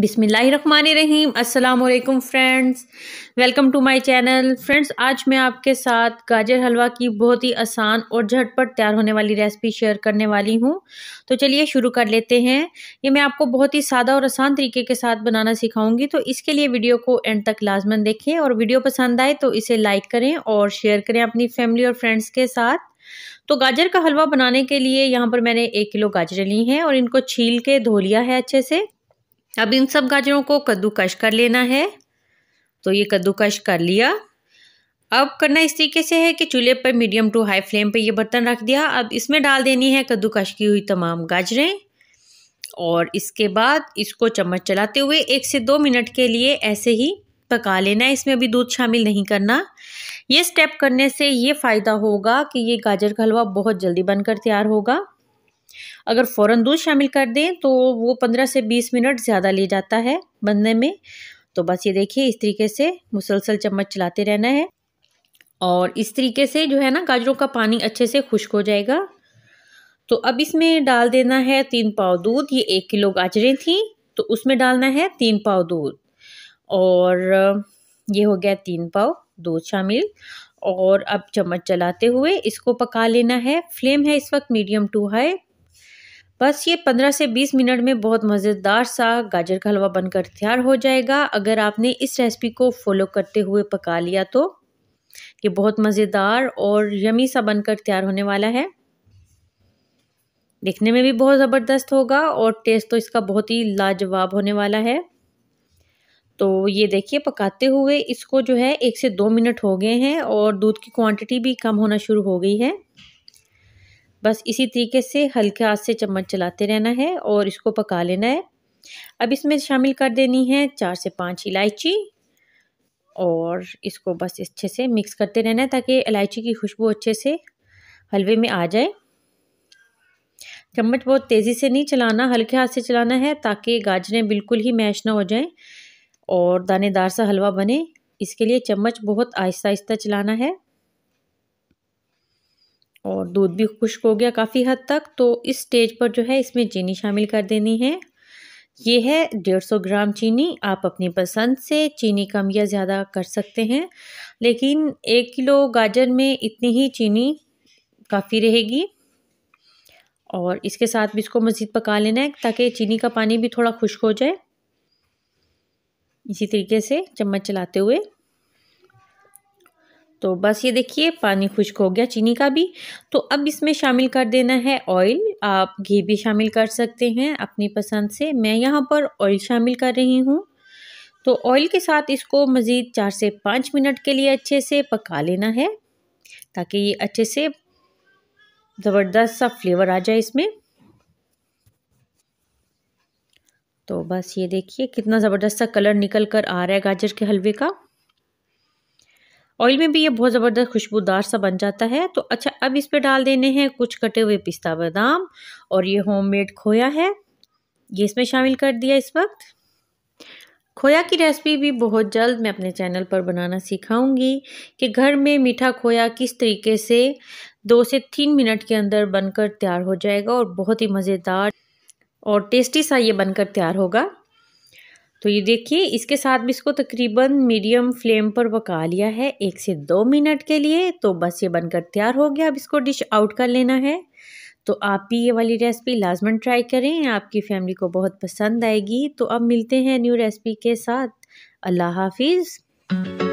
बिसमीम् अल्लाम friends welcome to my channel friends आज मैं आपके साथ गाजर हलवा की बहुत ही आसान और झटपट तैयार होने वाली रेसिपी शेयर करने वाली हूँ तो चलिए शुरू कर लेते हैं ये मैं आपको बहुत ही सादा और आसान तरीके के साथ बनाना सिखाऊंगी तो इसके लिए वीडियो को एंड तक लाजमन देखें और वीडियो पसंद आए तो इसे लाइक करें और शेयर करें अपनी फैमिली और फ्रेंड्स के साथ तो गाजर का हलवा बनाने के लिए यहाँ पर मैंने एक किलो गाजरें ली हैं और इनको छील के धो लिया है अच्छे से अब इन सब गाजरों को कद्दूकश कर लेना है तो ये कद्दूकश कर लिया अब करना इस तरीके से है कि चूल्हे पर मीडियम टू हाई फ्लेम पे ये बर्तन रख दिया अब इसमें डाल देनी है कद्दूकश की हुई तमाम गाजरें और इसके बाद इसको चम्मच चलाते हुए एक से दो मिनट के लिए ऐसे ही पका लेना है इसमें अभी दूध शामिल नहीं करना ये स्टेप करने से ये फ़ायदा होगा कि ये गाजर का हलवा बहुत जल्दी बनकर तैयार होगा अगर फ़ौर दूध शामिल कर दें तो वो पंद्रह से बीस मिनट ज़्यादा ले जाता है बनने में तो बस ये देखिए इस तरीके से मुसलसल चम्मच चलाते रहना है और इस तरीके से जो है ना गाजरों का पानी अच्छे से खुश्क हो जाएगा तो अब इसमें डाल देना है तीन पाव दूध ये एक किलो गाजरें थी तो उसमें डालना है तीन पाव दूध और ये हो गया तीन पाव दूध शामिल और अब चम्मच चलाते हुए इसको पका लेना है फ्लेम है इस वक्त मीडियम टू हाई बस ये 15 से 20 मिनट में बहुत मज़ेदार सा गाजर का हलवा बनकर तैयार हो जाएगा अगर आपने इस रेसिपी को फॉलो करते हुए पका लिया तो ये बहुत मज़ेदार और यमी सा बनकर तैयार होने वाला है दिखने में भी बहुत ज़बरदस्त होगा और टेस्ट तो इसका बहुत ही लाजवाब होने वाला है तो ये देखिए पकाते हुए इसको जो है एक से दो मिनट हो गए हैं और दूध की क्वांटिटी भी कम होना शुरू हो गई है बस इसी तरीके से हल्के हाथ से चम्मच चलाते रहना है और इसको पका लेना है अब इसमें शामिल कर देनी है चार से पाँच इलायची और इसको बस अच्छे से मिक्स करते रहना है ताकि इलायची की खुशबू अच्छे से हलवे में आ जाए चम्मच बहुत तेज़ी से नहीं चलाना हल्के हाथ से चलाना है ताकि गाजरें बिल्कुल ही मैश ना हो जाएं और दानेदार सा हलवा बने इसके लिए चम्मच बहुत आहिस्ता आहिस्ता चलाना है और दूध भी खुश्क हो गया काफ़ी हद तक तो इस स्टेज पर जो है इसमें चीनी शामिल कर देनी है ये है डेढ़ सौ ग्राम चीनी आप अपनी पसंद से चीनी कम या ज़्यादा कर सकते हैं लेकिन एक किलो गाजर में इतनी ही चीनी काफ़ी रहेगी और इसके साथ भी इसको मज़ीद पका लेना है ताकि चीनी का पानी भी थोड़ा खुश्क हो जाए इसी तरीके से चम्मच चलाते हुए तो बस ये देखिए पानी खुश्क हो गया चीनी का भी तो अब इसमें शामिल कर देना है ऑयल आप घी भी शामिल कर सकते हैं अपनी पसंद से मैं यहाँ पर ऑयल शामिल कर रही हूँ तो ऑयल के साथ इसको मज़ीद चार से पाँच मिनट के लिए अच्छे से पका लेना है ताकि ये अच्छे से ज़बरदस्त सा फ्लेवर आ जाए इसमें तो बस ये देखिए कितना ज़बरदस्त सा कलर निकल कर आ रहा है गाजर के हलवे का ऑयल में भी ये बहुत ज़बरदस्त खुशबूदार सा बन जाता है तो अच्छा अब इस पर डाल देने हैं कुछ कटे हुए पिस्ता बादाम और ये होममेड खोया है ये इसमें शामिल कर दिया इस वक्त खोया की रेसिपी भी बहुत जल्द मैं अपने चैनल पर बनाना सिखाऊंगी कि घर में मीठा खोया किस तरीके से दो से तीन मिनट के अंदर बनकर तैयार हो जाएगा और बहुत ही मज़ेदार और टेस्टी सा ये बनकर तैयार होगा तो ये देखिए इसके साथ भी इसको तकरीबन मीडियम फ्लेम पर पका लिया है एक से दो मिनट के लिए तो बस ये बनकर तैयार हो गया अब इसको डिश आउट कर लेना है तो आप भी ये वाली रेसिपी लाजमन ट्राई करें आपकी फैमिली को बहुत पसंद आएगी तो अब मिलते हैं न्यू रेसिपी के साथ अल्लाह हाफिज़